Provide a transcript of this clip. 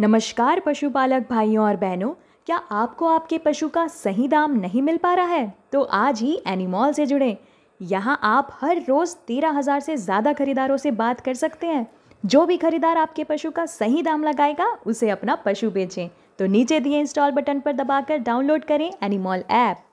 नमस्कार पशुपालक भाइयों और बहनों क्या आपको आपके पशु का सही दाम नहीं मिल पा रहा है तो आज ही एनिमॉल से जुड़ें यहाँ आप हर रोज़ तेरह हज़ार से ज़्यादा खरीदारों से बात कर सकते हैं जो भी खरीदार आपके पशु का सही दाम लगाएगा उसे अपना पशु बेचें तो नीचे दिए इंस्टॉल बटन पर दबाकर डाउनलोड करें एनिमॉल ऐप